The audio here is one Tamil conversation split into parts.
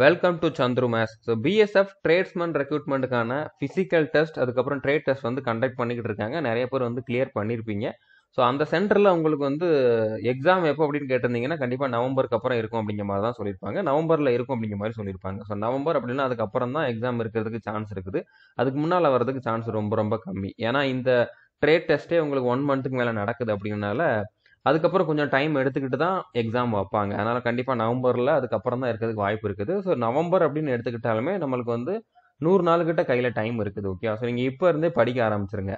Welcome to Chandru maths so BSF tradesman ரெக்ரூட்மெண்ட்டுக்கான ஃபிசிக்கல் டெஸ்ட் அதுக்கப்புறம் ட்ரேட் டெஸ்ட் வந்து கண்டக்ட் பண்ணிக்கிட்டு இருக்காங்க நிறைய பேர் வந்து கிளியர் பண்ணியிருப்பீங்க ஸோ அந்த சென்டரில் உங்களுக்கு வந்து எக்ஸாம் எப்போ அப்படின்னு கேட்டிருந்தீங்கன்னா கண்டிப்பாக நவம்பருக்கு அப்புறம் இருக்கும் அப்படிங்கிற மாதிரி தான் சொல்லியிருப்பாங்க நவம்பரில் இருக்கும் அப்படிங்கிற மாதிரி சொல்லியிருப்பாங்க ஸோ நவம்பர் அப்படின்னா அதுக்கப்புறம் தான் எக்ஸாம் இருக்கிறதுக்கு சான்ஸ் இருக்குது அதுக்கு முன்னால் வரதுக்கு சான்ஸ் ரொம்ப ரொம்ப கம்மி ஏன்னா இந்த ட்ரேட் டெஸ்ட்டே உங்களுக்கு ஒன் மந்த்துக்கு மேலே நடக்குது அப்படின்னால அதுக்கப்புறம் கொஞ்சம் டைம் எடுத்துக்கிட்டு தான் எக்ஸாம் வைப்பாங்க அதனால் கண்டிப்பாக நவம்பரில் அதுக்கப்புறம் தான் இருக்கிறதுக்கு வாய்ப்பு இருக்குது ஸோ நவம்பர் அப்படின்னு எடுத்துக்கிட்டாலுமே நம்மளுக்கு வந்து நூறு நாள் கிட்ட கையில் டைம் இருக்குது ஓகே ஸோ நீங்கள் இப்போ இருந்தே படிக்க ஆரம்பிச்சிருங்க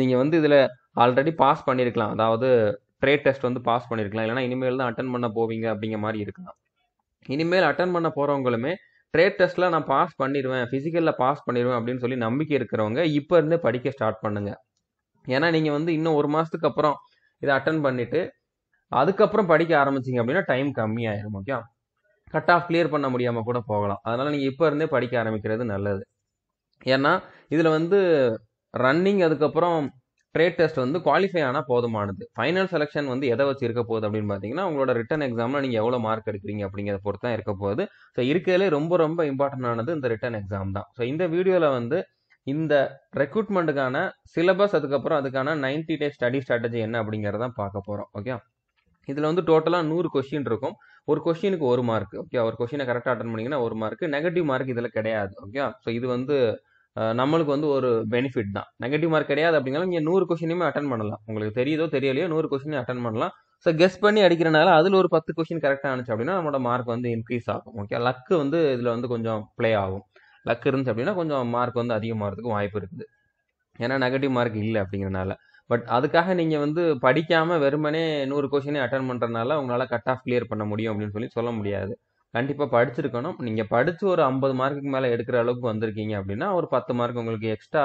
நீங்கள் வந்து இதில் ஆல்ரெடி பாஸ் பண்ணியிருக்கலாம் அதாவது ட்ரேட் டெஸ்ட் வந்து பாஸ் பண்ணியிருக்கலாம் இல்லைனா இனிமேல் தான் அட்டன் பண்ண போவீங்க அப்படிங்கிற மாதிரி இருக்கலாம் இனிமேல் அட்டன் பண்ண போகிறவங்களுமே ட்ரேட் டெஸ்ட்டில் நான் பாஸ் பண்ணிடுவேன் ஃபிசிக்கலில் பாஸ் பண்ணிடுவேன் அப்படின்னு சொல்லி நம்பிக்கை இருக்கிறவங்க இப்போ இருந்தே படிக்க ஸ்டார்ட் பண்ணுங்கள் ஏன்னா நீங்கள் வந்து இன்னும் ஒரு மாதத்துக்கு அப்புறம் இதை அட்டன் பண்ணிவிட்டு அதுக்கப்புறம் படிக்க ஆரம்பிச்சிங்க அப்படின்னா டைம் கம்மியாயிரும் ஓகே கட் ஆஃப் கிளியர் பண்ண முடியாமல் கூட போகலாம் அதனால் நீங்கள் இப்போ இருந்தே படிக்க ஆரம்பிக்கிறது நல்லது ஏன்னா இதில் வந்து ரன்னிங் அதுக்கப்புறம் ட்ரேட் டெஸ்ட் வந்து குவாலிஃபை ஆனால் போதுமானது ஃபைனல் செலெக்ஷன் வந்து எதை வச்சு இருக்க போகுது அப்படின்னு பார்த்தீங்கன்னா உங்களோட ரிட்டன் எக்ஸாமில் நீங்கள் எவ்வளோ மார்க் எடுக்கிறீங்க அப்படிங்கிறத பொறுத்து தான் இருக்க போகுது ஸோ இருக்கிறதுலே ரொம்ப ரொம்ப ஆனது இந்த ரிட்டன் எக்ஸாம் தான் ஸோ இந்த வீடியோவில் வந்து இந்த ரெக்ரூட்மெண்ட்டுக்கான சிலபஸ் அதுக்கப்புறம் அதுக்கான நைன்டி டே ஸ்டடி ஸ்ட்ராட்டஜி என்ன அப்படிங்கிறத பார்க்க போகிறோம் ஓகே இதில் வந்து டோட்டலாக நூறு கொஷின் இருக்கும் ஒரு கொஷினுக்கு ஒரு மார்க் ஓகே ஒரு கொஷினை கரெக்டாக அட்டன் பண்ணிங்கன்னா ஒரு மார்க் நெகட்டிவ் மார்க் இதில் கிடையாது ஓகே ஸோ இது வந்து நம்மளுக்கு வந்து ஒரு பெனிஃபிட் தான் நெகட்டிவ் மார்க் கிடையாது அப்படிங்கிறனால நீங்கள் நூறு கொஷினுமே அட்டன் பண்ணலாம் உங்களுக்கு தெரியுதோ தெரியலையோ நூறு கொஷினையும் அட்டன் பண்ணலாம் ஸோ கெஸ் பண்ணி அடிக்கிறனால அதில் ஒரு பத்து கொஷின் கரெக்டாக ஆனிச்சு அப்படின்னா நம்மளோட மார்க் வந்து இன்க்ரீஸ் ஆகும் ஓகே லக்கு வந்து இதில் வந்து கொஞ்சம் ப்ளே ஆகும் லக் இருந்துச்சு அப்படின்னா கொஞ்சம் மார்க் வந்து அதிகமாகிறதுக்கு வாய்ப்பு இருக்குது ஏன்னா நெகட்டிவ் மார்க் இல்லை அப்படிங்கிறனால பட் அதுக்காக நீங்கள் வந்து படிக்காமல் வெறுமனே நூறு கொஷினே அட்டன் பண்ணுறதுனால உங்களால் கட் ஆஃப் கிளியர் பண்ண முடியும் அப்படின்னு சொல்லி சொல்ல முடியாது கண்டிப்பாக படிச்சிருக்கணும் நீங்கள் படித்து ஒரு ஐம்பது மார்க்குக்கு மேலே எடுக்கிற அளவுக்கு வந்திருக்கீங்க அப்படின்னா ஒரு பத்து மார்க் உங்களுக்கு எக்ஸ்ட்ரா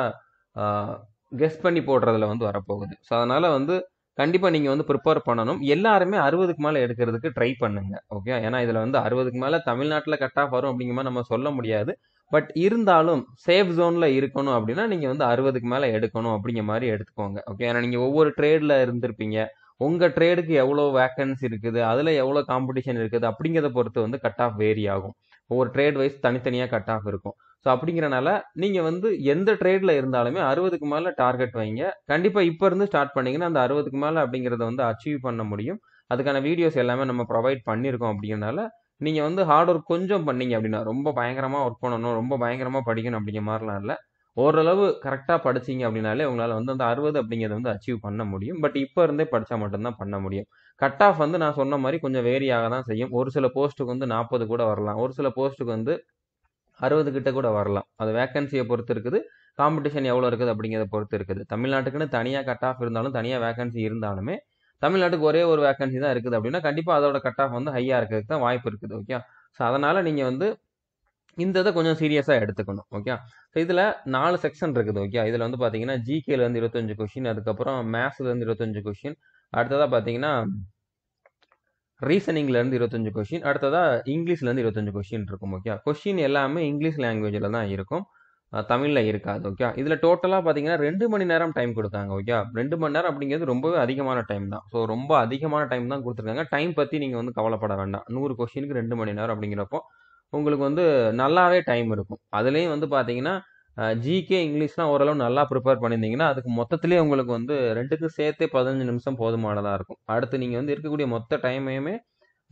கெஸ் பண்ணி போடுறதுல வந்து வரப்போகுது ஸோ அதனால் வந்து கண்டிப்பாக நீங்கள் வந்து ப்ரிப்பேர் பண்ணணும் எல்லாருமே அறுபதுக்கு மேலே எடுக்கிறதுக்கு ட்ரை பண்ணுங்கள் ஓகே ஏன்னா இதில் வந்து அறுபதுக்கு மேலே தமிழ்நாட்டில் கட் ஆஃப் வரும் அப்படிங்கிற மாதிரி நம்ம சொல்ல முடியாது பட் இருந்தாலும் சேஃப் ஜோனில் இருக்கணும் அப்படின்னா நீங்கள் வந்து அறுபதுக்கு மேலே எடுக்கணும் அப்படிங்கிற மாதிரி எடுத்துக்கோங்க ஓகே ஏன்னா நீங்கள் ஒவ்வொரு ட்ரேடில் இருந்திருப்பீங்க உங்கள் ட்ரேடுக்கு எவ்வளோ வேக்கன்சி இருக்குது அதில் எவ்வளோ காம்படிஷன் இருக்குது அப்படிங்கிறத பொறுத்து வந்து கட் ஆஃப் வேரி ஆகும் ஒவ்வொரு ட்ரேட் வைஸ் தனித்தனியாக கட் ஆஃப் இருக்கும் ஸோ அப்படிங்கிறனால நீங்கள் வந்து எந்த ட்ரேடில் இருந்தாலுமே அறுபதுக்கு மேலே டார்கெட் வைங்க கண்டிப்பாக இப்போ இருந்து ஸ்டார்ட் பண்ணிங்கன்னா அந்த அறுபதுக்கு மேலே அப்படிங்கிறத வந்து அச்சீவ் பண்ண முடியும் அதுக்கான வீடியோஸ் எல்லாமே நம்ம ப்ரொவைட் பண்ணியிருக்கோம் அப்படிங்கிறனால நீங்கள் வந்து ஹார்ட் ஒர்க் கொஞ்சம் பண்ணீங்க அப்படின்னா ரொம்ப பயங்கரமாக ஒர்க் பண்ணணும் ரொம்ப பயங்கரமாக படிக்கணும் அப்படிங்கிற மாதிரிலாம் இல்லை ஓரளவு கரெக்டாக படிச்சிங்க அப்படின்னாலே உங்களால் வந்து அந்த அறுபது அப்படிங்கிறத வந்து அச்சீவ் பண்ண முடியும் பட் இப்போ இருந்தே படித்தா மட்டும்தான் பண்ண முடியும் கட் ஆஃப் வந்து நான் சொன்ன மாதிரி கொஞ்சம் வேரியாக தான் செய்யும் ஒரு சில போஸ்ட்டுக்கு வந்து நாற்பது கூட வரலாம் ஒரு சில போஸ்ட்டுக்கு வந்து அறுபது கிட்ட கூட வரலாம் அது வேக்கன்சியை பொறுத்து இருக்குது காம்படிஷன் எவ்வளோ இருக்குது அப்படிங்கிறத பொறுத்து இருக்குது தமிழ்நாட்டுக்குன்னு தனியாக கட் ஆஃப் இருந்தாலும் தனியாக வேக்கன்சி இருந்தாலுமே தமிழ்நாட்டுக்கு ஒரே ஒரு வேக்கன்சி தான் இருக்குது அப்படின்னா கண்டிப்பாக அதோட கட் ஆஃப் வந்து ஹையாக இருக்கிறதுக்கு தான் வாய்ப்பு இருக்குது ஓகே ஸோ அதனால் நீங்கள் வந்து இந்த இதை கொஞ்சம் சீரியஸாக எடுத்துக்கணும் ஓகே ஸோ இதில் நாலு செக்ஷன் இருக்குது ஓகே இதில் வந்து பார்த்தீங்கன்னா ஜிகேலேருந்து இருபத்தஞ்சு கொஷின் அதுக்கப்புறம் மேத்ஸ்லேருந்து இருபத்தஞ்சு கொஷின் அடுத்ததாக பார்த்தீங்கன்னா ரீசனிங்லேருந்து இருபத்தஞ்சு கொஷின் அடுத்ததாக இங்கிலீஷ்லேருந்து இருபத்தஞ்சு கொஷின் இருக்கும் ஓகே கொஷின் எல்லாமே இங்கிலீஷ் லாங்குவேஜில் தான் இருக்கும் தமிழில் இருக்காது ஓகே இதில் டோட்டலாக பார்த்தீங்கன்னா ரெண்டு மணி நேரம் டைம் கொடுத்தாங்க ஓகே ரெண்டு மணி நேரம் அப்படிங்கிறது ரொம்பவே அதிகமான டைம் தான் ஸோ ரொம்ப அதிகமான டைம் தான் கொடுத்துருக்காங்க டைம் பற்றி நீங்கள் வந்து கவலைப்பட வேண்டாம் நூறு கொஸ்டினுக்கு ரெண்டு மணி நேரம் அப்படிங்கிறப்போ உங்களுக்கு வந்து நல்லாவே டைம் இருக்கும் அதுலேயும் வந்து பார்த்தீங்கன்னா ஜிகே இங்கிலீஷ்லாம் ஓரளவு நல்லா ப்ரிப்பேர் பண்ணியிருந்தீங்கன்னா அதுக்கு மொத்தத்திலே உங்களுக்கு வந்து ரெண்டுக்கும் சேர்த்தே பதினஞ்சு நிமிஷம் போதுமானதாக இருக்கும் அடுத்து நீங்கள் வந்து இருக்கக்கூடிய மொத்த டைமையுமே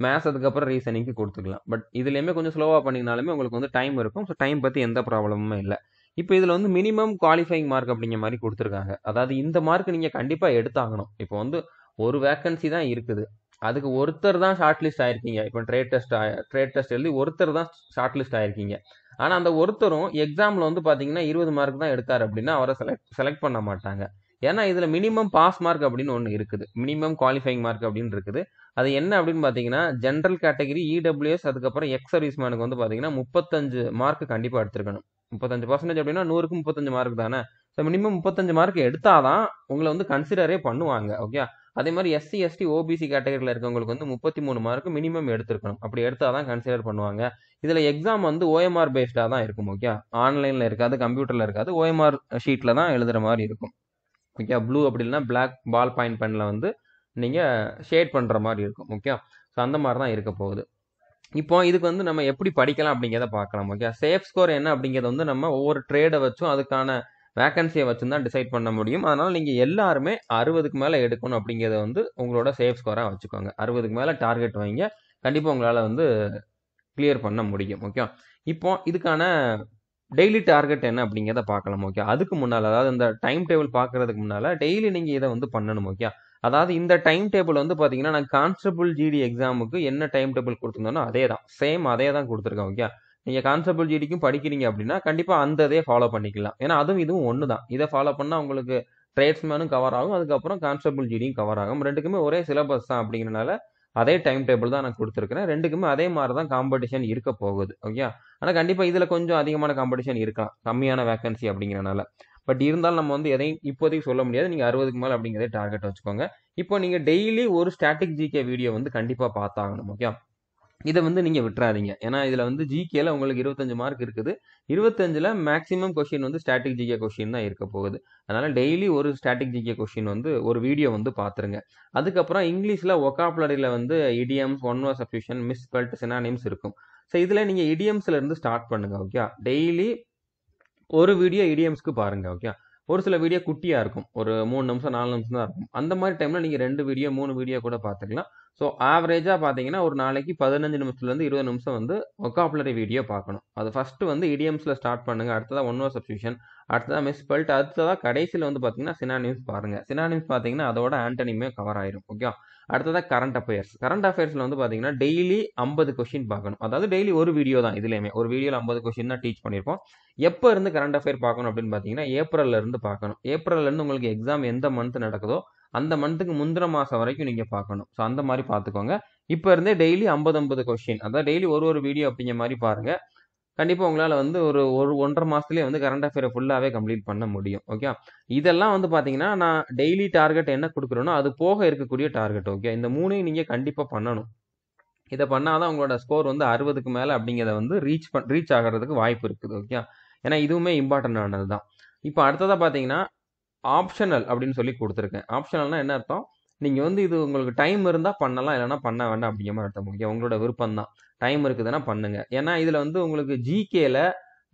மேத்ஸ் அதுக்கப்புறம் ரீசனிங்க்கு கொடுத்துக்கலாம் பட் இதுலேயுமே கொஞ்சம் ஸ்லோவாக பண்ணிங்கனாலுமே உங்களுக்கு வந்து டைம் இருக்கும் ஸோ டைம் பற்றி எந்த ப்ராப்ளமும் இல்லை இப்போ இதில் வந்து மினிமம் குவாலிஃபைங் மார்க் அப்படிங்கிற மாதிரி கொடுத்துருக்காங்க அதாவது இந்த மார்க் நீங்கள் கண்டிப்பாக எடுத்தாகணும் இப்போ வந்து ஒரு வேக்கன்சி தான் இருக்குது அதுக்கு ஒருத்தர் தான் ஷார்ட் லிஸ்ட் ஆயிருக்கீங்க இப்போ ட்ரேட் டெஸ்ட் ட்ரேட் டெஸ்ட் எழுதி ஒருத்தர் தான் ஷார்ட் லிஸ்ட் ஆயிருக்கீங்க ஆனால் அந்த ஒருத்தரும் எக்ஸாமில் வந்து பார்த்தீங்கன்னா இருபது மார்க் தான் எடுத்தார் அப்படின்னா அவரை செலக்ட் செலக்ட் பண்ண மாட்டாங்க ஏன்னா இதில் மினிமம் பாஸ் மார்க் அப்படின்னு ஒன்று இருக்குது மினிமம் குவாலிஃபைங் மார்க் அப்படின்னு இருக்குது அது என்ன அப்படின்னு பார்த்தீங்கன்னா ஜென்ரல் கேட்டகரி இடபிள்யூஎஸ் e அதுக்கப்புறம் எக்ஸ் சர்வீஸ் மேனுக்கு வந்து பார்த்தீங்கன்னா முப்பத்தஞ்சு மார்க் கண்டிப்பாக எடுத்துருக்கணும் முப்பத்தஞ்சு பர்சன்டேஜ் அப்படின்னா நூறுக்கு முப்பத்தஞ்சு மார்க் தானே ஸோ மினிமம் முப்பத்தஞ்சு மார்க் எடுத்தாதான் உங்களை வந்து கன்சிடரே பண்ணுவாங்க ஓகே அதே மாதிரி எஸ்சி எஸ்டி ஓபிசி கேட்டகரியில் இருக்கவங்களுக்கு வந்து முப்பத்தி மூணு மார்க் மினிமம் எடுத்துருக்கணும் அப்படி எடுத்தால் தான் கன்சிடர் பண்ணுவாங்க இதில் எக்ஸாம் வந்து ஓஎம்ஆர் பேஸ்டாக தான் இருக்கும் ஓகே ஆன்லைனில் இருக்காது கம்ப்யூட்டரில் இருக்காது ஓஎம்ஆர் ஷீட்டில் தான் எழுதுகிற மாதிரி இருக்கும் ஓகே ப்ளூ அப்படி இல்லைனா பிளாக் பால் பாயிண்ட் பெனில் வந்து நீங்கள் ஷேட் பண்ணுற மாதிரி இருக்கும் ஓகே ஸோ அந்த மாதிரி தான் இருக்க போகுது இப்போ இதுக்கு வந்து நம்ம எப்படி படிக்கலாம் அப்படிங்கிறத பார்க்கலாம் ஓகே சேஃப் ஸ்கோர் என்ன அப்படிங்கிறத வந்து நம்ம ஒவ்வொரு ட்ரேடை வச்சும் அதுக்கான வேக்கன்சியை வச்சு தான் டிசைட் பண்ண முடியும் அதனால் நீங்கள் எல்லாருமே அறுபதுக்கு மேலே எடுக்கணும் அப்படிங்கிறத வந்து உங்களோட சேஃப் ஸ்கோராக வச்சுக்கோங்க அறுபதுக்கு மேலே டார்கெட் வைங்க கண்டிப்பாக உங்களால் வந்து கிளியர் பண்ண முடியும் ஓகே இப்போ இதுக்கான டெய்லி டார்கெட் என்ன அப்படிங்கிறத பார்க்கலாம் ஓகே அதுக்கு முன்னால் அதாவது இந்த டைம் டேபிள் பார்க்குறதுக்கு முன்னால் டெய்லி நீங்கள் இதை வந்து பண்ணணும் ஓகே அதாவது இந்த டைம் டேபிள் வந்து பார்த்தீங்கன்னா நான் கான்ஸ்டபிள் ஜிடி எக்ஸாமுக்கு என்ன டைம் டேபிள் கொடுத்துருந்தோனோ அதே தான் சேம் அதே தான் கொடுத்துருக்கேன் ஓகே நீங்கள் கான்ஸ்டபிள் ஜிடிக்கும் படிக்கிறீங்க அப்படின்னா கண்டிப்பாக அந்த இதே ஃபாலோ பண்ணிக்கலாம் ஏன்னா அதுவும் இதுவும் ஒன்று தான் இதை ஃபாலோ பண்ணால் உங்களுக்கு ட்ரேட்ஸ்மேனும் கவர் ஆகும் அதுக்கப்புறம் கான்ஸ்டபிள் ஜிடியும் கவர் ஆகும் ரெண்டுக்குமே ஒரே சிலபஸ் தான் அப்படிங்கிறனால அதே டைம் டேபிள் தான் நான் கொடுத்துருக்கிறேன் ரெண்டுக்குமே அதே மாதிரி தான் காம்படிஷன் இருக்க போகுது ஓகே ஆனால் கண்டிப்பாக இதில் கொஞ்சம் அதிகமான காம்படிஷன் இருக்கலாம் கம்மியான வேக்கன்சி அப்படிங்கிறனால பட் இருந்தாலும் நம்ம வந்து எதையும் இப்போதைக்கு சொல்ல முடியாது நீங்கள் அறுபதுக்கு மேலே அப்படிங்கிறத டார்கெட் வச்சுக்கோங்க இப்போ நீங்கள் டெய்லி ஒரு ஸ்டாட்டிக் ஜிகே வீடியோ வந்து கண்டிப்பாக பார்த்தாகணும் ஓகே இதை வந்து நீங்கள் விட்டுறாதீங்க ஏன்னா இதில் வந்து ஜிகேல உங்களுக்கு இருபத்தஞ்சு மார்க் இருக்குது இருபத்தஞ்சில் மேக்ஸிமம் கொஷின் வந்து ஸ்டாட்டிக் ஜிகே கொஷின் தான் இருக்க போகுது அதனால் டெய்லி ஒரு ஸ்டாட்டிக் ஜிகே கொஷின் வந்து ஒரு வீடியோ வந்து பார்த்துருங்க அதுக்கப்புறம் இங்கிலீஷில் ஒகாப்லரியில் வந்து idioms one was miss misspelt synonyms இருக்கும் ஸோ இதில் நீங்கள் இடியம்ஸ்லேருந்து ஸ்டார்ட் பண்ணுங்கள் ஓகே டெய்லி ஒரு வீடியோ இடிஎம்ஸ்க்கு பாருங்கள் ஓகே ஒரு சில வீடியோ குட்டியாக இருக்கும் ஒரு மூணு நிமிஷம் நாலு நிமிஷம் தான் இருக்கும் அந்த மாதிரி டைமில் நீங்கள் ரெண்டு வீடியோ மூணு வீடியோ கூட பார்த்துக்கலாம் ஸோ ஆவரேஜாக பார்த்தீங்கன்னா ஒரு நாளைக்கு பதினஞ்சு நிமிஷத்துலேருந்து இருபது நிமிஷம் வந்து ஒக்காப்புலரி வீடியோ பார்க்கணும் அது ஃபஸ்ட்டு வந்து இடியம்ஸில் ஸ்டார்ட் பண்ணுங்கள் அடுத்ததாக ஒன் ஓர் சப்ஸ்டியூஷன் அடுத்ததாக மிஸ் பெல்ட் அடுத்ததாக கடைசியில் வந்து பார்த்தீங்கன்னா சினானிம்ஸ் பாருங்கள் நியூஸ் பார்த்தீங்கன்னா அதோட ஆண்டனியுமே கவர் ஆயிரும் ஓகே அடுத்ததாக கரண்ட் அஃபேர்ஸ் கரண்ட் அஃபேர்ஸில் வந்து பார்த்தீங்கன்னா டெய்லி ஐம்பது கொஷின் பார்க்கணும் அதாவது டெய்லி ஒரு வீடியோ தான் இதுலேயுமே ஒரு வீடியோவில் ஐம்பது கொஷின் தான் டீச் பண்ணியிருப்போம் எப்போ இருந்து கரண்ட் அஃபேர் பார்க்கணும் அப்படின்னு பார்த்தீங்கன்னா ஏப்ரல்லேருந்து பார்க்கணும் ஏப்ரல்லேருந்து உங்களுக்கு எக்ஸாம் எந்த மந்த் நடக்குதோ அந்த மந்த்துக்கு முந்தின மாதம் வரைக்கும் நீங்கள் பார்க்கணும் ஸோ அந்த மாதிரி பார்த்துக்கோங்க இப்போ இருந்தே டெய்லி ஐம்பது ஐம்பது கொஸ்டின் அதாவது டெய்லி ஒரு ஒரு வீடியோ அப்படிங்கிற மாதிரி பாருங்கள் கண்டிப்பாக உங்களால் வந்து ஒரு ஒரு ஒன்றரை மாதத்துலேயே வந்து கரண்ட் அஃபேரை ஃபுல்லாகவே கம்ப்ளீட் பண்ண முடியும் ஓகே இதெல்லாம் வந்து பார்த்தீங்கன்னா நான் டெய்லி டார்கெட் என்ன கொடுக்குறேனோ அது போக இருக்கக்கூடிய டார்கெட் ஓகே இந்த மூணையும் நீங்கள் கண்டிப்பாக பண்ணணும் இதை பண்ணால் தான் உங்களோட ஸ்கோர் வந்து அறுபதுக்கு மேலே அப்படிங்கிறத வந்து ரீச் பண் ரீச் ஆகிறதுக்கு வாய்ப்பு இருக்குது ஓகே ஏன்னா இதுவுமே இம்பார்ட்டன்ட் ஆனது தான் இப்போ அடுத்ததாக பார்த்தீங்கன்னா ஆப்ஷனல் அப்படின்னு சொல்லி கொடுத்துருக்கேன் ஆப்ஷனல்னால் என்ன அர்த்தம் நீங்கள் வந்து இது உங்களுக்கு டைம் இருந்தால் பண்ணலாம் இல்லைனா பண்ண வேண்டாம் அப்படிங்கிற மாதிரி அர்த்தம் ஓகே உங்களோட விருப்பம் தான் டைம் இருக்குதுன்னா பண்ணுங்கள் ஏன்னா இதில் வந்து உங்களுக்கு ஜிகேல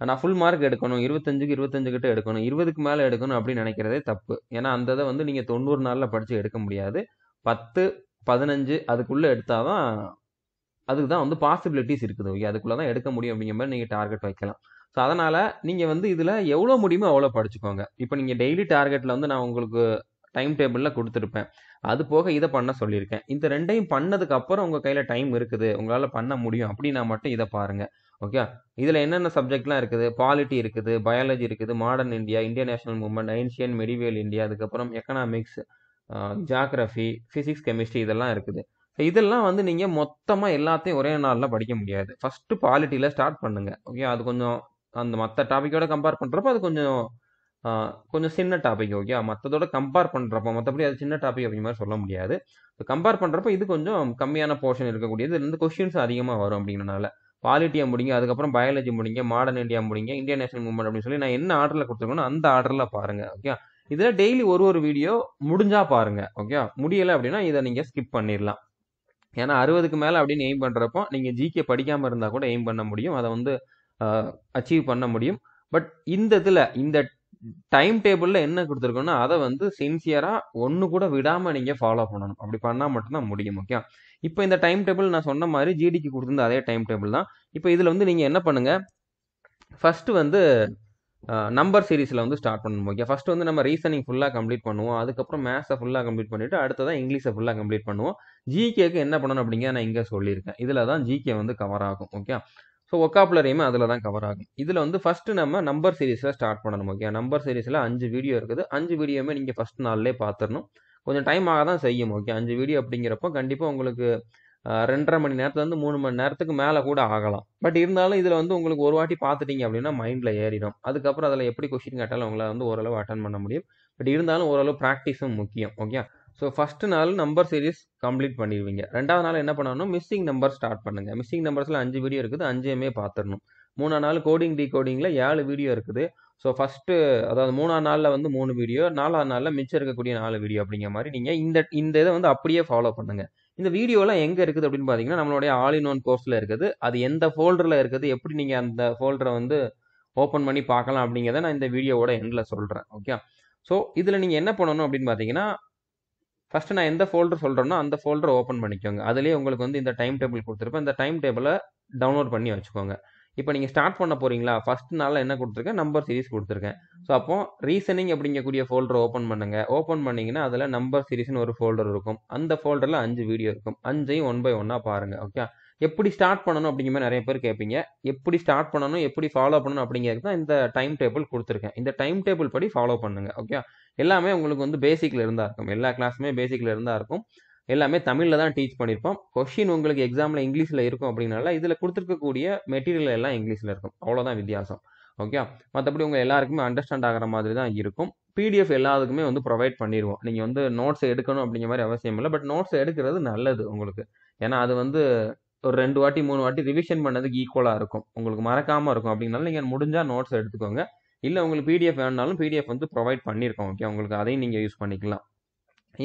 நான் ஃபுல் மார்க் எடுக்கணும் இருபத்தஞ்சுக்கு இருபத்தஞ்சு கிட்ட எடுக்கணும் இருபதுக்கு மேலே எடுக்கணும் அப்படின்னு நினைக்கிறதே தப்பு ஏன்னா அந்த இதை வந்து நீங்கள் தொண்ணூறு நாளில் படித்து எடுக்க முடியாது பத்து பதினஞ்சு அதுக்குள்ளே எடுத்தால் தான் அதுக்கு தான் வந்து பாசிபிலிட்டிஸ் இருக்குது ஓகே அதுக்குள்ளே தான் எடுக்க முடியும் அப்படிங்கிற மாதிரி நீங்கள் டார்கெட் வைக்கலாம் ஸோ அதனால் நீங்கள் வந்து இதில் எவ்வளோ முடியுமோ அவ்வளோ படிச்சுக்கோங்க இப்போ நீங்கள் டெய்லி டார்கெட்டில் வந்து நான் உங்களுக்கு டைம் டேபிளில் கொடுத்துருப்பேன் அது போக இதை பண்ண சொல்லியிருக்கேன் இந்த ரெண்டையும் பண்ணதுக்கப்புறம் உங்கள் கையில் டைம் இருக்குது உங்களால் பண்ண முடியும் அப்படின்னா மட்டும் இதை பாருங்கள் ஓகே இதில் என்னென்ன சப்ஜெக்ட்லாம் இருக்குது பாலிட்டி இருக்குது பயாலஜி இருக்குது modern India Indian national movement ancient medieval India அதுக்கப்புறம் எக்கனாமிக்ஸ் ஜாகிரஃபி ஃபிசிக்ஸ் கெமிஸ்ட்ரி இதெல்லாம் இருக்குது இதெல்லாம் வந்து நீங்கள் மொத்தமாக எல்லாத்தையும் ஒரே நாளில் படிக்க முடியாது ஃபஸ்ட்டு பாலிட்டியில் ஸ்டார்ட் பண்ணுங்கள் ஓகே அது கொஞ்சம் அந்த மற்ற டாப்பிக்கோட கம்பேர் பண்ணுறப்ப அது கொஞ்சம் கொஞ்சம் சின்ன டாபிக் ஓகே மற்றதோட கம்பேர் பண்ணுறப்போ மற்றபடி அது சின்ன டாபிக் அப்படிங்கிற மாதிரி சொல்ல முடியாது. கம்பேர் பண்ணுறப்போ இது கொஞ்சம் கம்மியான போர்ஷன் இருக்கக்கூடியது. இதுலேருந்து கொஸ்டின்ஸ் அதிகமாக வரும் அப்படிங்கிறனால. பாலிட்டிய முடிங்க, அதுக்கப்புறம் பயாலஜி முடிங்க, மாடர்ன் இண்டியா முடிங்க, இந்தியன் நேஷனல் மூவ்மெண்ட் அப்படின்னு சொல்லி நான் என்ன ஆர்டரில் குடுத்துருக்கேனோ அந்த ஆர்டரில் பாருங்கள் ஓகே இதில் டெய்லி ஒரு ஒரு வீடியோ முடிஞ்சால் பாருங்கள் ஓகேவா? முடியலை அப்படின்னா இதை நீங்கள் ஸ்கிப் பண்ணிடலாம் ஏன்னா அறுபதுக்கு மேலே அப்படின்னு எய்ம் பண்ணுறப்போ நீங்கள் ஜிகே படிக்காமல் இருந்தால் கூட எய்ம் பண்ண முடியும். அதை வந்து அச்சீவ் பண்ண முடியும். பட் இந்த இதில் இந்த டைம் டேபிளில் என்ன கொடுத்துருக்கோம்னா அதை வந்து சின்சியராக ஒன்று கூட விடாமல் நீங்கள் ஃபாலோ பண்ணணும் அப்படி பண்ணால் மட்டும்தான் முடியும் ஓகே இப்போ இந்த டைம் டேபிள் நான் சொன்ன மாதிரி ஜிடிக்கு கொடுத்துருந்த அதே டைம் டேபிள் தான் இப்போ இதில் வந்து நீங்கள் என்ன பண்ணுங்கள் ஃபஸ்ட்டு வந்து நம்பர் சீரீஸில் வந்து ஸ்டார்ட் பண்ணணும் ஓகே ஃபஸ்ட்டு வந்து நம்ம ரீசனிங் ஃபுல்லாக கம்ப்ளீட் பண்ணுவோம் அதுக்கப்புறம் மேத்ஸை ஃபுல்லாக கம்ப்ளீட் பண்ணிவிட்டு தான் இங்கிலீஷை ஃபுல்லாக கம்ப்ளீட் பண்ணுவோம் ஜிகேக்கு என்ன பண்ணணும் அப்படிங்க நான் இங்கே சொல்லியிருக்கேன் இதில் தான் ஜிகே வந்து கவர் ஆகும் ஓகே ஸோ ஒக்காப்புலரையுமே அதில் தான் கவர் ஆகும் இதில் வந்து ஃபஸ்ட்டு நம்ம நம்பர் சீரீஸில் ஸ்டார்ட் பண்ணணும் ஓகே நம்பர் சீரீஸில் அஞ்சு வீடியோ இருக்குது அஞ்சு வீடியோவுமே நீங்கள் ஃபஸ்ட் நாள்லேயே பார்த்துடணும் கொஞ்சம் டைம் ஆக தான் செய்யும் ஓகே அஞ்சு வீடியோ அப்படிங்கிறப்போ கண்டிப்பாக உங்களுக்கு ரெண்டரை மணி நேரத்துலேருந்து மூணு மணி நேரத்துக்கு மேலே கூட ஆகலாம் பட் இருந்தாலும் இதில் வந்து உங்களுக்கு ஒரு வாட்டி பார்த்துட்டீங்க அப்படின்னா மைண்டில் ஏறிடும் அதுக்கப்புறம் அதில் எப்படி கொஷின் கேட்டாலும் உங்களால் வந்து ஓரளவு அட்டன் பண்ண முடியும் பட் இருந்தாலும் ஓரளவு ப்ராக்டிஸும் முக்கியம் ஓகே ஸோ ஃபஸ்ட்டு நாள் நம்பர் சீரீஸ் கம்ப்ளீட் பண்ணிடுவீங்க ரெண்டாவது நாள் என்ன பண்ணணும் மிஸ்ஸிங் நம்பர் ஸ்டார்ட் பண்ணுங்கள் மிஸ்ஸிங் நம்பர்ஸில் அஞ்சு வீடியோ இருக்குது அஞ்சையுமே பார்த்துடணும் மூணாம் நாள் கோடிங் டிகோடிங்கில் ஏழு வீடியோ இருக்குது ஸோ ஃபஸ்ட்டு அதாவது மூணாம் நாளில் வந்து மூணு வீடியோ நாலாம் நாளில் மிச்சம் இருக்கக்கூடிய நாலு வீடியோ அப்படிங்கிற மாதிரி நீங்கள் இந்த இந்த இதை வந்து அப்படியே ஃபாலோ பண்ணுங்கள் இந்த வீடியோலாம் எங்கே இருக்குது அப்படின்னு பார்த்தீங்கன்னா நம்மளுடைய ஆல் இன் ஒன் கோர்ஸில் இருக்குது அது எந்த ஃபோல்டரில் இருக்குது எப்படி நீங்கள் அந்த ஃபோல்டரை வந்து ஓப்பன் பண்ணி பார்க்கலாம் அப்படிங்கிறத நான் இந்த வீடியோவோட எண்டில் சொல்கிறேன் ஓகே ஸோ இதில் நீங்கள் என்ன பண்ணணும் அப்படின்னு பார்த்தீங்கன்னா ஃபஸ்ட்டு நான் எந்த ஃபோல்டர் சொல்கிறேன்னா அந்த ஃபோல்டரை ஓப்பன் பண்ணிக்கோங்க அதுலேயே உங்களுக்கு வந்து இந்த டைம் டேபிள் கொடுத்துருப்பேன் இந்த டைம் டேபிளை டவுன்லோட் பண்ணி வச்சுக்கோங்க இப்போ நீங்கள் ஸ்டார்ட் பண்ண போகிறீங்களா ஃபஸ்ட் நாளில் என்ன கொடுத்துருக்கேன் நம்பர் சீரிஸ் கொடுத்துருக்கேன் ஸோ அப்போ ரீசனிங் அப்படிங்கக்கூடிய ஃபோல்டர் ஓப்பன் பண்ணுங்கள் ஓப்பன் பண்ணிங்கன்னா அதில் நம்பர் சீரிஸ்னு ஒரு ஃபோல்டர் இருக்கும் அந்த ஃபோல்டரில் அஞ்சு வீடியோ இருக்கும் அஞ்சையும் ஒன் பை ஒன்னாக பாருங்கள் ஓகே எப்படி ஸ்டார்ட் பண்ணணும் அப்படிங்கிற மாதிரி நிறைய பேர் கேட்பீங்க எப்படி ஸ்டார்ட் பண்ணணும் எப்படி ஃபாலோ பண்ணணும் அப்படிங்கிறது தான் இந்த டைம் டேபிள் கொடுத்துருக்கேன் இந்த டைம் டேபிள் படி ஃபாலோ பண்ணுங்க ஓகே எல்லாமே உங்களுக்கு வந்து பேசிக்கில் இருந்தால் இருக்கும் எல்லா கிளாஸுமே பேசிக்கில் இருந்தால் இருக்கும் எல்லாமே தமிழில் தான் டீச் பண்ணியிருப்போம் கொஷின் உங்களுக்கு எக்ஸாமில் இங்கிலீஷில் இருக்கும் அப்படின்னால இதில் கொடுத்துருக்கக்கூடிய மெட்டீரியல் எல்லாம் இங்கிலீஷில் இருக்கும் அவ்வளோதான் வித்தியாசம் ஓகே மற்றபடி உங்கள் எல்லாருக்குமே அண்டர்ஸ்டாண்ட் ஆகிற மாதிரி தான் இருக்கும் பிடிஎஃப் எல்லாத்துக்குமே வந்து ப்ரொவைட் பண்ணிடுவோம் நீங்கள் வந்து நோட்ஸ் எடுக்கணும் அப்படிங்கிற மாதிரி அவசியம் இல்லை பட் நோட்ஸ் எடுக்கிறது நல்லது உங்களுக்கு ஏன்னா அது வந்து ஒரு ரெண்டு வாட்டி மூணு வாட்டி ரிவிஷன் பண்ணதுக்கு ஈக்குவலாக இருக்கும் உங்களுக்கு மறக்காமல் இருக்கும் அப்படின்னாலும் நீங்கள் முடிஞ்சால் நோட்ஸ் எடுத்துக்கோங்க இல்லை உங்களுக்கு பிடிஎஃப் வேணுனாலும் பிடிஎஃப் வந்து ப்ரொவைட் பண்ணியிருக்கோம் ஓகே உங்களுக்கு அதையும் நீங்கள் யூஸ் பண்ணிக்கலாம்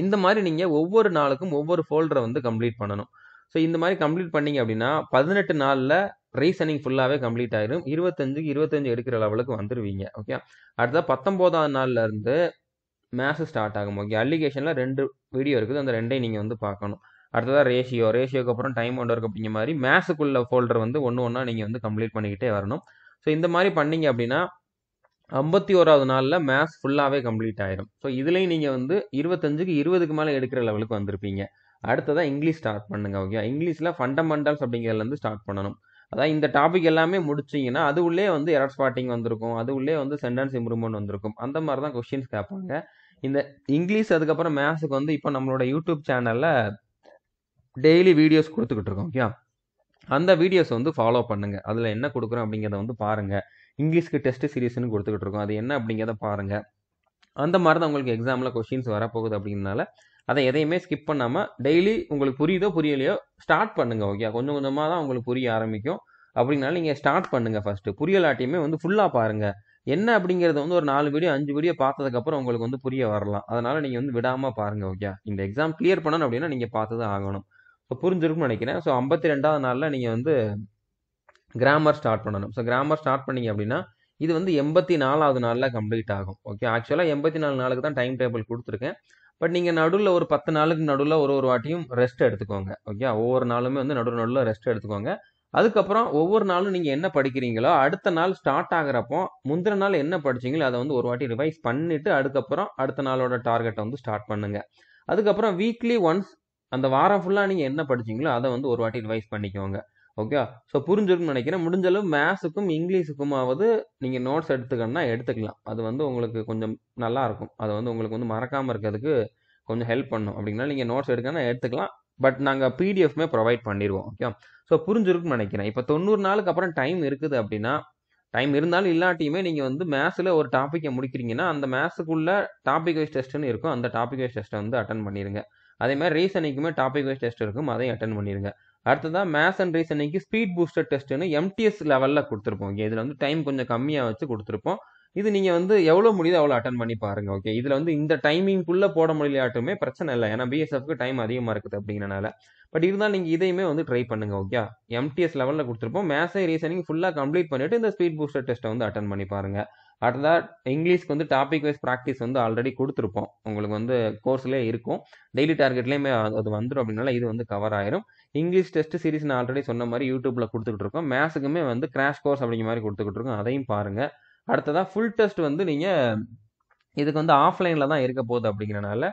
இந்த மாதிரி நீங்கள் ஒவ்வொரு நாளுக்கும் ஒவ்வொரு ஃபோல்டரை வந்து கம்ப்ளீட் பண்ணணும் ஸோ இந்த மாதிரி கம்ப்ளீட் பண்ணிங்க அப்படின்னா பதினெட்டு நாளில் ரீசனிங் ஃபுல்லாகவே கம்ப்ளீட் ஆயிரும் இருபத்தஞ்சுக்கு இருபத்தஞ்சு எடுக்கிற லெவலுக்கு வந்துடுவீங்க ஓகே அடுத்தது பத்தொம்போதாவது நாள்லேருந்து மேசஸ் ஸ்டார்ட் ஆகும் ஓகே அல்லிகேஷனில் ரெண்டு வீடியோ இருக்குது அந்த ரெண்டையும் நீங்கள் வந்து பார்க்கணும் அடுத்ததாக ரேஷியோ ரேஷியோக்கு அப்புறம் டைம் ஒன்று இருக்கு அப்படிங்க மாதிரி மேத்ஸுக்குள்ள ஃபோல்டர் வந்து ஒன்று ஒன்றா நீங்கள் வந்து கம்ப்ளீட் பண்ணிக்கிட்டே வரணும் ஸோ இந்த மாதிரி பண்ணீங்க அப்படின்னா ஐம்பத்தி ஓராவது நாளில் மேத்ஸ் ஃபுல்லாகவே கம்ப்ளீட் ஆயிரும் ஸோ இதுலேயும் நீங்கள் வந்து இருபத்தஞ்சுக்கு இருபதுக்கு மேலே எடுக்கிற லெவலுக்கு வந்திருப்பீங்க அடுத்ததாக இங்கிலீஷ் ஸ்டார்ட் பண்ணுங்க ஓகே இங்கிலீஷில் ஃபண்டமெண்டல்ஸ் அப்படிங்கிறதுலேருந்து ஸ்டார்ட் பண்ணணும் அதான் இந்த டாபிக் எல்லாமே முடிச்சிங்கன்னா அது உள்ளே வந்து எரர் ஸ்பாட்டிங் வந்திருக்கும் அது உள்ளே வந்து சென்டென்ஸ் இம்ப்ரூவ்மெண்ட் வந்திருக்கும் அந்த மாதிரி தான் கொஸ்டின்ஸ் கேட்பாங்க இந்த இங்கிலீஷ் அதுக்கப்புறம் மேத்ஸுக்கு வந்து இப்போ நம்மளோட யூடியூப் சேனலில் டெய்லி வீடியோஸ் கொடுத்துக்கிட்டு இருக்கோம் ஓகே அந்த வீடியோஸ் வந்து ஃபாலோ பண்ணுங்கள் அதில் என்ன கொடுக்குறோம் அப்படிங்கிறத வந்து பாருங்கள் இங்கிலீஷ்க்கு டெஸ்ட் சீரீஸ்ன்னு கொடுத்துக்கிட்டு இருக்கோம் அது என்ன அப்படிங்கிறத பாருங்க அந்த மாதிரி தான் உங்களுக்கு எக்ஸாமில் கொஷின்ஸ் வரப்போகுது அப்படின்னால அதை எதையுமே ஸ்கிப் பண்ணாமல் டெய்லி உங்களுக்கு புரியுதோ புரியலையோ ஸ்டார்ட் பண்ணுங்கள் ஓகே கொஞ்சம் கொஞ்சமாக தான் உங்களுக்கு புரிய ஆரம்பிக்கும் அப்படின்னால நீங்கள் ஸ்டார்ட் பண்ணுங்கள் ஃபஸ்ட்டு புரியலாட்டியுமே வந்து ஃபுல்லாக பாருங்கள் என்ன அப்படிங்கிறத வந்து ஒரு நாலு வீடியோ அஞ்சு வீடியோ பார்த்ததுக்கப்புறம் உங்களுக்கு வந்து புரிய வரலாம் அதனால் நீங்கள் வந்து விடாமல் பாருங்கள் ஓகே இந்த எக்ஸாம் கிளியர் பண்ணணும் அப்படின்னா நீங்கள் பார்த்து தான் ஆகணும் புரிஞ்சிருக்கும்னு நினைக்கிறேன் ஸோ ஐம்பத்தி ரெண்டாவது நாளில் நீங்கள் வந்து கிராமர் ஸ்டார்ட் பண்ணணும் ஸோ கிராமர் ஸ்டார்ட் பண்ணிங்க அப்படின்னா இது வந்து எண்பத்தி நாலாவது நாளில் கம்ப்ளீட் ஆகும் ஓகே ஆக்சுவலாக எண்பத்தி நாலு நாளுக்கு தான் டைம் டேபிள் கொடுத்துருக்கேன் பட் நீங்கள் நடுவில் ஒரு பத்து நாளுக்கு நடுவில் ஒரு ஒரு வாட்டியும் ரெஸ்ட் எடுத்துக்கோங்க ஓகே ஒவ்வொரு நாளுமே வந்து நடுவு நடுவில் ரெஸ்ட் எடுத்துக்கோங்க அதுக்கப்புறம் ஒவ்வொரு நாளும் நீங்கள் என்ன படிக்கிறீங்களோ அடுத்த நாள் ஸ்டார்ட் ஆகிறப்போ முந்தின நாள் என்ன படிச்சிங்களோ அதை வந்து ஒரு வாட்டி ரிவைஸ் பண்ணிவிட்டு அதுக்கப்புறம் அடுத்த நாளோட டார்கெட்டை வந்து ஸ்டார்ட் பண்ணுங்கள் அதுக்கப்புறம் வீக்லி ஒன்ஸ் அந்த வாரம் ஃபுல்லாக நீங்கள் என்ன படிச்சிங்களோ அதை வந்து ஒரு வாட்டி ரிவைஸ் பண்ணிக்கோங்க ஓகே ஸோ புரிஞ்சிருக்குன்னு நினைக்கிறேன் முடிஞ்சளவு மேத்ஸுக்கும் இங்கிலீஷுக்குமாவது நீங்கள் நோட்ஸ் எடுத்துக்கணும்னா எடுத்துக்கலாம் அது வந்து உங்களுக்கு கொஞ்சம் நல்லாயிருக்கும் அது வந்து உங்களுக்கு வந்து மறக்காமல் இருக்கிறதுக்கு கொஞ்சம் ஹெல்ப் பண்ணும் அப்படின்னா நீங்கள் நோட்ஸ் எடுக்கணும்னா எடுத்துக்கலாம் பட் நாங்கள் பிடிஎஃப்மே ப்ரொவைட் பண்ணிடுவோம் ஓகே ஸோ புரிஞ்சுருக்குன்னு நினைக்கிறேன் இப்போ தொண்ணூறு நாளுக்கு அப்புறம் டைம் இருக்குது அப்படின்னா டைம் இருந்தாலும் இல்லாட்டியுமே நீங்கள் வந்து மேத்ஸில் ஒரு டாப்பிக்கை முடிக்கிறீங்கன்னா அந்த மேத்ஸுக்குள்ள டாபிக் வைஸ் டெஸ்ட்டுன்னு இருக்கும் அந்த டாபிக் வைஸ் டெஸ்ட்டை வந்து அட்டன் பண்ணிடுங்க அதே மாதிரி ரீசனிக்குமே டாபிக் வைஸ் டெஸ்ட் இருக்கும் அதையும் அட்டன் பண்ணிடுங்க அடுத்ததான் மேத்ஸ் அண்ட் ரீசனிக்கு ஸ்பீட் பூஸ்டர் டெஸ்ட்டுன்னு எம்டிஎஸ் லெவலில் கொடுத்துருப்போம் ஓகே இதில் வந்து டைம் கொஞ்சம் கம்மியாக வச்சு கொடுத்துருப்போம் இது நீங்கள் வந்து எவ்வளோ முடியுதோ அவ்வளோ அட்டன் பண்ணி பாருங்கள் ஓகே இதில் வந்து இந்த டைமிங்குள்ளே போட முடியலையாட்டுமே பிரச்சனை இல்லை ஏன்னா பிஎஸ்எஃப்க்கு டைம் அதிகமாக இருக்குது அப்படிங்கிறனால பட் இருந்தால் நீங்கள் இதையுமே வந்து ட்ரை பண்ணுங்கள் ஓகே எம்டிஎஸ் லெவலில் கொடுத்துருப்போம் மேத்ஸை ரீசனிங் ஃபுல்லாக கம்ப்ளீட் பண்ணிவிட்டு இந்த ஸ்பீட் பூஸ்டர் டெஸ்ட்டை வந்து அட்டன் பண்ணி பாருங்கள் அடுத்ததா இங்கிலீஷ்க்கு வந்து டாபிக் வைஸ் ப்ராக்டிஸ் வந்து ஆல்ரெடி கொடுத்துருப்போம் உங்களுக்கு வந்து கோர்ஸ்லேயே இருக்கும் டெய்லி டார்கெட்லேயுமே அது வந்துடும் அப்படின்னால இது வந்து கவர் ஆயிரும் இங்கிலீஷ் டெஸ்ட் சீரிஸ் நான் ஆல்ரெடி சொன்ன மாதிரி யூடியூப்பில் கொடுத்துக்கிட்டு இருக்கோம் மேத்ஸுக்குமே வந்து கிராஷ் கோர்ஸ் அப்படிங்கிற மாதிரி கொடுத்துக்கிட்டு இருக்கோம் அதையும் பாருங்கள் அடுத்ததாக ஃபுல் டெஸ்ட் வந்து நீங்கள் இதுக்கு வந்து ஆஃப்லைனில் தான் இருக்க போகுது அப்படிங்கிறனால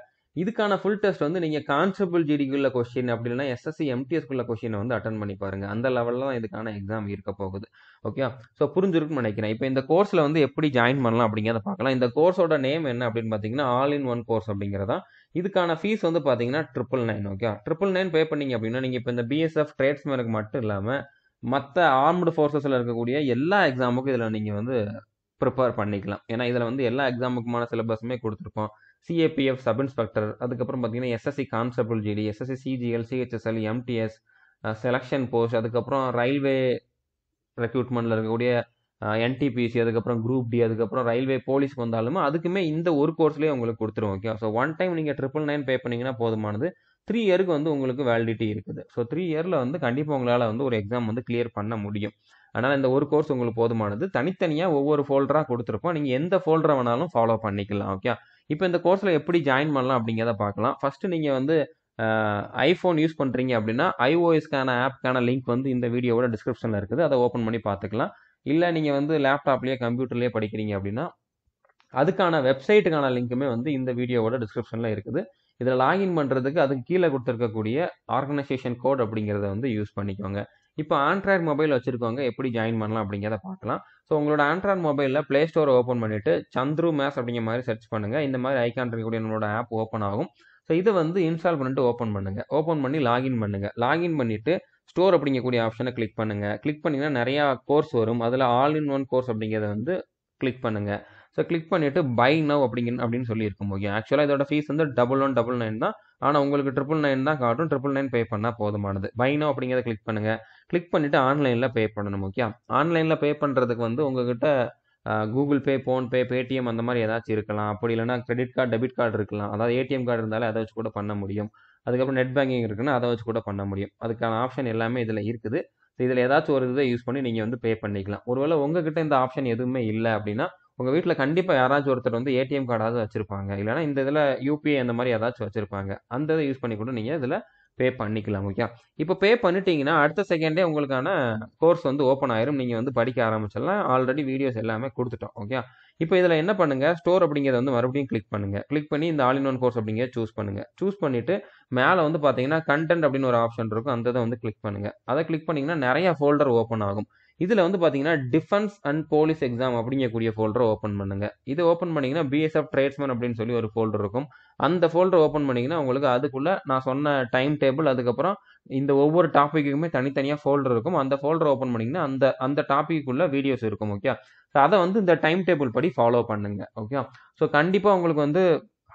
இதுக்கான ஃபுல் டெஸ்ட் வந்து நீங்கள் கான்ஸ்டபிள் ஜிடிக்குள்ள கொஸ்டின் அப்படி இல்லைனா எஸ்எஸ்சி எம்டிஎஸ்குள்ள கொஸ்டினை வந்து அட்டன் பண்ணி பாருங்கள் அந்த லெவலில் தான் இதுக்கான எக்ஸாம் இருக்க போகுது ஓகே ஸோ புரிஞ்சிருக்குன்னு நினைக்கிறேன் இப்போ இந்த கோர்ஸில் வந்து எப்படி ஜாயின் பண்ணலாம் அப்படிங்கிறத பார்க்கலாம் இந்த கோர்ஸோட நேம் என்ன அப்படின்னு பார்த்தீங்கன்னா ஆல் இன் ஒன் கோர்ஸ் அப்படிங்கிறதா இதுக்கான ஃபீஸ் வந்து பார்த்தீங்கன்னா triple nine okay triple nine pay பண்ணிங்க அப்படின்னா நீங்கள் இப்போ இந்த பிஎஸ்எஃப் ட்ரேட்ஸ்மேனுக்கு மட்டும் இல்லாமல் மற்ற ஆர்ம்டு ஃபோர்ஸஸில் இருக்கக்கூடிய எல்லா எக்ஸாமுக்கும் இதில் நீங்கள் வந்து ப்ரிப்பேர் பண்ணிக்கலாம் ஏன்னா இதில் வந்து எல்லா எக்ஸாமுக்குமான சிலபஸுமே கொடுத்துருக்கோம் சிஏபிஎஃப் சப் இன்ஸ்பெக்டர் அதுக்கப்புறம் பார்த்தீங்கன்னா SSC constable GD SSC CGL CHSL MTS selection post அதுக்கப்புறம் ரயில்வே ரெக்ரூட்மெண்ட்டில் இருக்கக்கூடிய என்டிபிசி அதுக்கப்புறம் குரூப் டி அதுக்கப்புறம் ரயில்வே போலீஸ்க்கு வந்தாலும் அதுக்குமே இந்த ஒரு கோர்ஸ்லேயே உங்களுக்கு கொடுத்துருவோம் ஓகே ஸோ ஒன் டைம் நீங்கள் ட்ரிபிள் நைன் பே பண்ணிங்கன்னா போதுமானது த்ரீ இயருக்கு வந்து உங்களுக்கு வேலிடிட்டி இருக்குது ஸோ த்ரீ இயரில் வந்து கண்டிப்பாக உங்களால் வந்து ஒரு எக்ஸாம் வந்து கிளியர் பண்ண முடியும் அதனால் இந்த ஒரு கோர்ஸ் உங்களுக்கு போதுமானது தனித்தனியாக ஒவ்வொரு ஃபோல்டராக கொடுத்துருப்போம் நீங்கள் எந்த ஃபோல்டரை வேணாலும் ஃபாலோ பண்ணிக்கலாம் ஓகே இப்போ இந்த கோர்ஸில் எப்படி ஜாயின் பண்ணலாம் அப்படிங்கிறத பார்க்கலாம் ஃபஸ்ட்டு நீங்கள் வந்து ஐஃபோன் யூஸ் பண்ணுறீங்க அப்படின்னா ஐஓஎஸ்க்கான ஆப்க்கான லிங்க் வந்து இந்த வீடியோவோட டிஸ்கிரிப்ஷனில் இருக்குது அதை ஓப்பன் பண்ணி பார்த்துக்கலாம் இல்லை நீங்கள் வந்து லேப்டாப்லேயே கம்ப்யூட்டர்லேயே படிக்கிறீங்க அப்படின்னா அதுக்கான வெப்சைட்டுக்கான லிங்க்குமே வந்து இந்த வீடியோவோட டிஸ்கிரிப்ஷனில் இருக்குது இதில் லாகின் பண்ணுறதுக்கு அதுக்கு கீழே கொடுத்துருக்கக்கூடிய ஆர்கனைசேஷன் கோட் அப்படிங்கிறத வந்து யூஸ் பண்ணிக்கோங்க இப்போ ஆண்ட்ராய்ட் மொபைல் வச்சுருக்கவங்க எப்படி ஜாயின் பண்ணலாம் அப்படிங்கிறத பார்க்கலாம் ஸோ உங்களோட ஆண்ட்ராய்ட் மொபைலில் ப்ளே ஸ்டோர் ஓப்பன் பண்ணிவிட்டு சந்த்ரு மேஸ் அப்படிங்கிற மாதிரி சர்ச் பண்ணுங்கள் இந்த மாதிரி ஐக்கான் இருக்கக்கூடிய நம்மளோட ஆப் ஓப்பன் ஆகும் ஸோ இதை வந்து இன்ஸ்டால் பண்ணிட்டு ஓப்பன் பண்ணுங்கள் ஓப்பன் பண்ணி லாகின் பண்ணுங்கள் லாகின் பண்ணிவிட்டு ஸ்டோர் அப்படிங்கக்கூடிய ஆப்ஷனை கிளிக் பண்ணுங்கள் கிளிக் பண்ணிங்கன்னா நிறையா கோர்ஸ் வரும் அதில் ஆல் இன் ஒன் கோர்ஸ் அப்படிங்கிறத வந்து கிளிக் பண்ணுங்கள் ஸோ கிளிக் பண்ணிவிட்டு பை நவ் அப்படிங்க அப்படின்னு சொல்லியிருக்கும் ஓகே ஆக்சுவலாக இதோட ஃபீஸ் வந்து டபுள் ஒன் டபுள் நைன் தான் ஆனால் உங்களுக்கு ட்ரிபிள் நைன் தான் காட்டும் ட்ரிபிள் நைன் பே பண்ணால் போதுமானது பை நவ் அப்படிங்கிறத கிளிக் பண்ணுங்கள் கிளிக் பண்ணிவிட்டு ஆன்லைனில் பே பண்ணணும் ஓகே ஆன்லைனில் பே பண்ணுறதுக்கு வந்து உங்ககிட்ட கூகுள் பே ஃபோன்பே பேடிஎம் அந்த மாதிரி ஏதாச்சும் இருக்கலாம் அப்படி இல்லைனா கிரெடிட் கார்டு டெபிட் கார்டு இருக்கலாம் அதாவது ஏடிஎம் கார்டு இருந்தாலே அதை வச்சு கூட பண்ண முடியும் அதுக்கப்புறம் நெட் பேங்கிங் இருக்குன்னா அதை வச்சு கூட பண்ண முடியும் அதுக்கான ஆப்ஷன் எல்லாமே இதில் இருக்குது இதில் ஏதாச்சும் ஒரு இதை யூஸ் பண்ணி நீங்கள் வந்து பே பண்ணிக்கலாம் ஒருவேளை உங்ககிட்ட இந்த ஆப்ஷன் எதுவுமே இல்லை அப்படின்னா உங்கள் வீட்டில் கண்டிப்பாக யாராச்சும் ஒருத்தர் வந்து ஏடிஎம் கார்டாவது வச்சுருப்பாங்க இல்லைனா இந்த இதில் யூபிஐ அந்த மாதிரி ஏதாச்சும் வச்சுருப்பாங்க அந்த இதை யூஸ் பண்ணி கூட நீங்கள் இதில் பே பண்ணிக்கலாம் ஓகே இப்போ பே பண்ணிட்டீங்கன்னா அடுத்த செகண்டே உங்களுக்கான கோர்ஸ் வந்து ஓப்பன் ஆயிரும் நீங்கள் வந்து படிக்க ஆரம்பிச்சிடலாம் ஆல்ரெடி வீடியோஸ் எல்லாமே கொடுத்துட்டோம் ஓகே இப்போ இதில் என்ன பண்ணுங்கள் ஸ்டோர் அப்படிங்கிறத வந்து மறுபடியும் கிளிக் பண்ணுங்கள் கிளிக் பண்ணி இந்த ஆல் இன் ஒன் கோர்ஸ் அப்படிங்கிறத சூஸ் பண்ணுங்கள் சூஸ் பண்ணிவிட்டு மேலே வந்து பார்த்தீங்கன்னா கண்டென்ட் அப்படின்னு ஒரு ஆப்ஷன் இருக்கும் அந்த இதை வந்து கிளிக் பண்ணுங்கள் அதை கிளிக் பண்ணிங்கன்னா நிறையா ஃபோல்டர் ஓப்பன் ஆகும் இதில் வந்து பார்த்தீங்கன்னா டிஃபென்ஸ் அண்ட் போலீஸ் எக்ஸாம் அப்படிங்கக்கூடிய ஃபோல்டரை ஓப்பன் பண்ணுங்கள் இது ஓப்பன் பண்ணிங்கன்னா பிஎஸ்எஃப் ட்ரேட்ஸ்மேன் அப்படின்னு சொல்லி ஒரு ஃபோல்டர் இருக்கும் அந்த ஃபோல்டர் ஓப்பன் பண்ணிங்கன்னா உங்களுக்கு அதுக்குள்ளே நான் சொன்ன டைம் டேபிள் அதுக்கப்புறம் இந்த ஒவ்வொரு டாப்பிக்குமே தனித்தனியாக ஃபோல்டர் இருக்கும் அந்த ஃபோல்டர் ஓப்பன் பண்ணிங்கன்னா அந்த அந்த டாப்பிக்குள்ளே வீடியோஸ் இருக்கும் ஓகே ஸோ அதை வந்து இந்த டைம் டேபிள் படி ஃபாலோ பண்ணுங்க ஓகே ஸோ கண்டிப்பாக உங்களுக்கு வந்து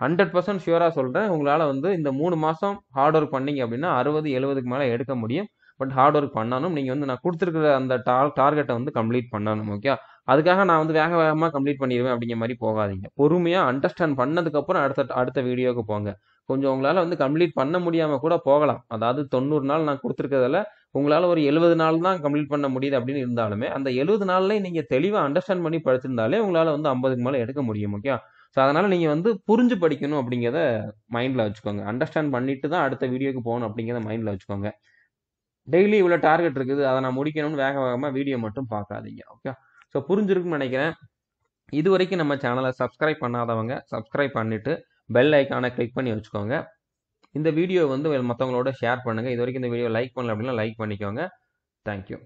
ஹண்ட்ரட் பர்சன்ட் ஷியூராக சொல்கிறேன் உங்களால் வந்து இந்த மூணு மாதம் ஹார்ட் ஒர்க் பண்ணிங்க அப்படின்னா அறுபது எழுபதுக்கு மேலே எடுக்க முடியும் பட் ஹார்ட் ஒர்க் பண்ணாலும் நீங்கள் வந்து நான் கொடுத்துருக்குற அந்த டா டார்கெட்டை வந்து கம்ப்ளீட் பண்ணணும் ஓகே அதுக்காக நான் வந்து வேக வேகமாக கம்ப்ளீட் பண்ணிடுவேன் அப்படிங்கிற மாதிரி போகாதீங்க பொறுமையாக அண்டர்ஸ்டாண்ட் பண்ணதுக்கப்புறம் அடுத்த அடுத்த வீடியோவுக்கு போங்க கொஞ்சம் உங்களால் வந்து கம்ப்ளீட் பண்ண முடியாமல் கூட போகலாம் அதாவது தொண்ணூறு நாள் நான் கொடுத்துருக்கிறதுல உங்களால் ஒரு எழுபது நாள் தான் கம்ப்ளீட் பண்ண முடியுது அப்படின்னு இருந்தாலுமே அந்த எழுபது நாள்ல நீங்கள் தெளிவாக அண்டர்ஸ்டாண்ட் பண்ணி படிச்சிருந்தாலே உங்களால் வந்து ஐம்பதுக்கு மேலே எடுக்க முடியும் ஓகே ஸோ அதனால் நீங்கள் வந்து புரிஞ்சு படிக்கணும் அப்படிங்கிறத மைண்டில் வச்சுக்கோங்க அண்டர்ஸ்டாண்ட் பண்ணிட்டு தான் அடுத்த வீடியோக்கு போகணும் அப்படிங்கிறத மைண்டில் வச்சுக்கோங்க டெய்லி இவ்வளோ டார்கெட் இருக்குது அதை நான் முடிக்கணும்னு வேக வேகமாக வீடியோ மட்டும் பார்க்காதீங்க ஓகே ஸோ புரிஞ்சிருக்குன்னு நினைக்கிறேன் இது வரைக்கும் நம்ம சேனலை சப்ஸ்கிரைப் பண்ணாதவங்க சப்ஸ்கிரைப் பண்ணிவிட்டு பெல் ஐக்கானை கிளிக் பண்ணி வச்சுக்கோங்க இந்த வீடியோ வந்து மற்றவங்களோட ஷேர் பண்ணுங்கள் இது வரைக்கும் இந்த வீடியோ லைக் பண்ணல அப்படின்னா லைக் பண்ணிக்கோங்க தேங்க்யூ